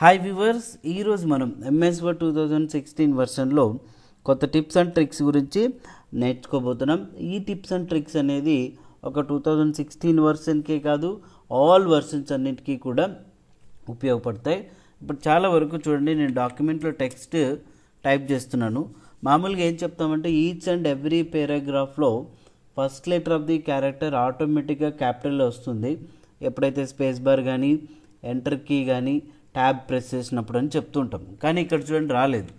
hi viewers ఈరోజు మనం MS Word two thousand sixteen వర్షన్లో కొత్త టిప్స్ అండ్ ట్రిక్స్ గురించి నేర్చుకోబోతున్నాం ఈ టిప్స్ అండ్ ట్రిక్స్ అనేది ఒక టూ థౌజండ్ సిక్స్టీన్ వర్షన్కే కాదు ఆల్ వర్షన్స్ అన్నిటికీ కూడా ఉపయోగపడతాయి ఇప్పుడు చాలా వరకు చూడండి నేను డాక్యుమెంట్లో టెక్స్ట్ టైప్ చేస్తున్నాను మామూలుగా ఏం చెప్తామంటే ఈచ్ అండ్ ఎవ్రీ పేరాగ్రాఫ్లో first letter of the character ఆటోమేటిక్గా క్యాపిటల్లో వస్తుంది ఎప్పుడైతే స్పేస్ బార్ కానీ ఎంటర్ కీ కానీ ట్యాబ్ ప్రెస్ చేసినప్పుడు అని చెప్తూ ఉంటాం కానీ ఇక్కడ చూడండి రాలేదు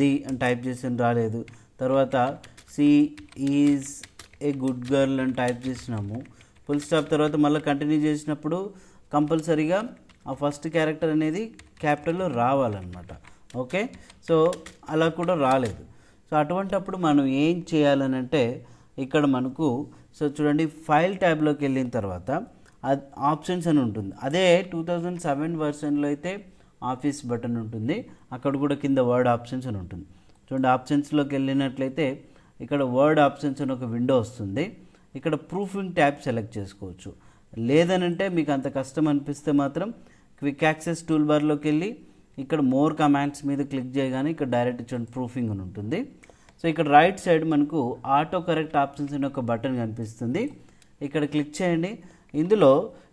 ది అని టైప్ చేసిన రాలేదు తర్వాత she is a good girl అని టైప్ చేసినాము ఫుల్ స్టాప్ తర్వాత మళ్ళీ కంటిన్యూ చేసినప్పుడు కంపల్సరీగా ఆ ఫస్ట్ క్యారెక్టర్ అనేది క్యాపిటల్లో రావాలన్నమాట ఓకే సో అలా కూడా రాలేదు సో అటువంటప్పుడు మనం ఏం చేయాలనంటే ఇక్కడ మనకు సో చూడండి ఫైల్ ట్యాబ్లోకి వెళ్ళిన తర్వాత ఆప్షన్స్ అని ఉంటుంది అదే టూ థౌజండ్ సెవెన్ వర్షన్లో అయితే ఆఫీస్ బటన్ ఉంటుంది అక్కడ కూడా కింద వర్డ్ ఆప్షన్స్ అని ఉంటుంది చూడండి ఆప్షన్స్లోకి వెళ్ళినట్లయితే ఇక్కడ వర్డ్ ఆప్షన్స్ అని ఒక విండో వస్తుంది ఇక్కడ ప్రూఫింగ్ ట్యాబ్ సెలెక్ట్ చేసుకోవచ్చు లేదనంటే మీకు అంత కష్టం అనిపిస్తే మాత్రం క్విక్ యాక్సెస్ టూల్ బార్లోకి వెళ్ళి ఇక్కడ మోర్ కమాండ్స్ మీద క్లిక్ చేయగానే ఇక్కడ డైరెక్ట్ చూడండి ప్రూఫింగ్ అని ఉంటుంది సో ఇక్కడ రైట్ సైడ్ మనకు ఆటో కరెక్ట్ ఆప్షన్స్ అనే ఒక బటన్ కనిపిస్తుంది ఇక్కడ క్లిక్ చేయండి ఇందులో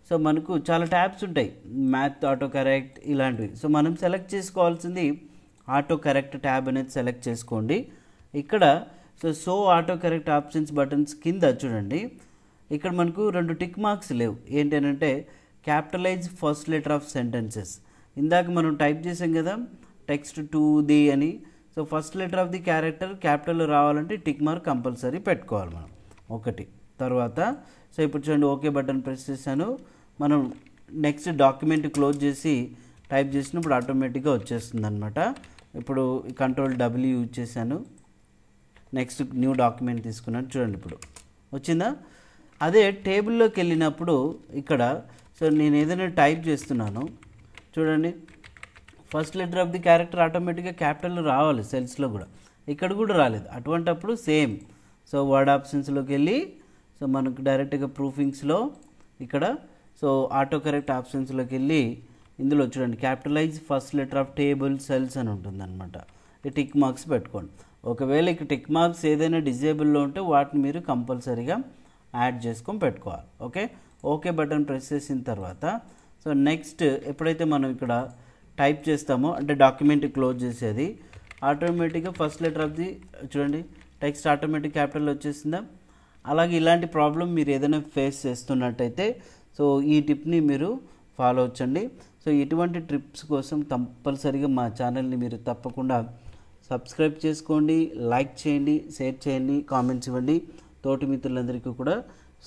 సో మనకు చాలా ట్యాబ్స్ ఉంటాయి మ్యాథ్ ఆటో కరెక్ట్ ఇలాంటివి సో మనం సెలెక్ట్ చేసుకోవాల్సింది ఆటో కరెక్ట్ ట్యాబ్ అనేది సెలెక్ట్ చేసుకోండి ఇక్కడ so so autocorrect options buttons కింద చూడండి ఇక్కడ మనకు రెండు టిక్ మార్క్స్ లేవు ఏంటంటే capitalise first letter of sentences ఇందాక మనం టైప్ చేసాం కదా టెక్స్ట్ టూ ది అని so first letter of the character capital రావాలంటే టిక్ మార్క్ కంపల్సరీ పెట్టుకోవాలి మనం ఒకటి తర్వాత సో ఇప్పుడు చూడండి ఓకే బటన్ ప్రెస్ చేశాను మనం నెక్స్ట్ డాక్యుమెంట్ క్లోజ్ చేసి టైప్ చేసినప్పుడు ఆటోమేటిక్గా వచ్చేస్తుంది అనమాట ఇప్పుడు కంట్రోల్ డబ్ల్యూ యూజ్ చేశాను నెక్స్ట్ న్యూ డాక్యుమెంట్ తీసుకున్నాను చూడండి ఇప్పుడు వచ్చిందా అదే టేబుల్లోకి వెళ్ళినప్పుడు ఇక్కడ సో నేను ఏదైనా టైప్ చేస్తున్నాను చూడండి first letter of the character ఆటోమేటిక్గా క్యాపిటల్ రావాలి సెల్స్లో కూడా ఇక్కడ కూడా రాలేదు అటువంటప్పుడు సేమ్ సో వర్డ్ ఆప్షన్స్లోకి వెళ్ళి సో మనకు డైరెక్ట్గా ప్రూఫింగ్స్లో ఇక్కడ సో ఆటో కరెక్ట్ ఆప్షన్స్లోకి వెళ్ళి ఇందులో చూడండి capitalise first letter of table cells అని ఉంటుంది అనమాట టిక్ మార్క్స్ పెట్టుకోండి ఒకవేళ ఇక్కడ టిక్ మార్క్స్ ఏదైనా డిజేబుల్లో ఉంటే వాటిని మీరు కంపల్సరీగా యాడ్ చేసుకొని పెట్టుకోవాలి ఓకే ఓకే బటన్ ప్రెస్ చేసిన తర్వాత సో నెక్స్ట్ ఎప్పుడైతే మనం ఇక్కడ టైప్ చేస్తామో అంటే డాక్యుమెంట్ క్లోజ్ చేసేది ఆటోమేటిక్గా ఫస్ట్ లెటర్ ఆఫ్ ది చూడండి టెక్స్ట్ ఆటోమేటిక్ క్యాపిటల్ వచ్చేసిందా అలాగే ఇలాంటి ప్రాబ్లం మీరు ఏదైనా ఫేస్ చేస్తున్నట్టయితే సో ఈ టిప్ని మీరు ఫాలో అవచ్చండి సో ఇటువంటి ట్రిప్స్ కోసం కంపల్సరిగా మా ఛానల్ని మీరు తప్పకుండా సబ్స్క్రైబ్ చేసుకోండి లైక్ చేయండి షేర్ చేయండి కామెంట్స్ ఇవ్వండి తోటి మిత్రులందరికీ కూడా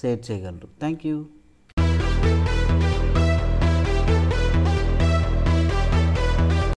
షేర్ చేయగలరు థ్యాంక్ యూ